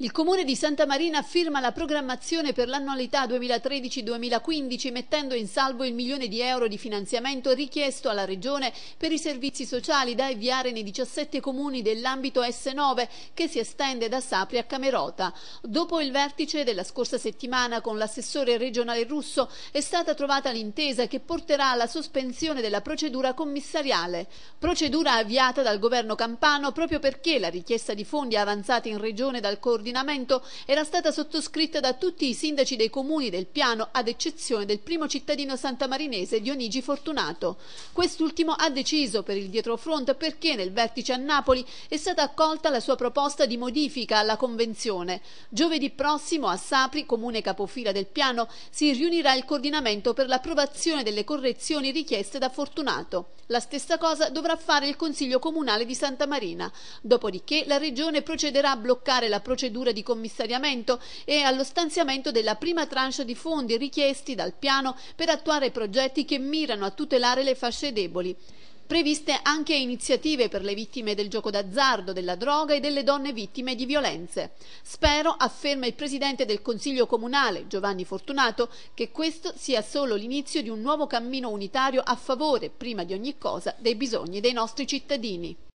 Il comune di Santa Marina firma la programmazione per l'annualità 2013-2015 mettendo in salvo il milione di euro di finanziamento richiesto alla regione per i servizi sociali da avviare nei 17 comuni dell'ambito S9 che si estende da Sapri a Camerota. Dopo il vertice della scorsa settimana con l'assessore regionale russo è stata trovata l'intesa che porterà alla sospensione della procedura commissariale. Procedura avviata dal governo campano proprio perché la richiesta di fondi avanzata in regione dal coordinatore coordinamento era stata sottoscritta da tutti i sindaci dei comuni del piano ad eccezione del primo cittadino santamarinese Dionigi Fortunato. Quest'ultimo ha deciso per il dietrofront perché nel vertice a Napoli è stata accolta la sua proposta di modifica alla convenzione. Giovedì prossimo a Sapri, comune capofila del piano, si riunirà il coordinamento per l'approvazione delle correzioni richieste da Fortunato. La stessa cosa dovrà fare il Consiglio Comunale di Santa Marina. Dopodiché la Regione procederà a bloccare la procedura procedure di commissariamento e allo stanziamento della prima tranche di fondi richiesti dal piano per attuare progetti che mirano a tutelare le fasce deboli previste anche iniziative per le vittime del gioco d'azzardo, della droga e delle donne vittime di violenze. Spero, afferma il presidente del Consiglio Comunale, Giovanni Fortunato, che questo sia solo l'inizio di un nuovo cammino unitario a favore, prima di ogni cosa, dei bisogni dei nostri cittadini.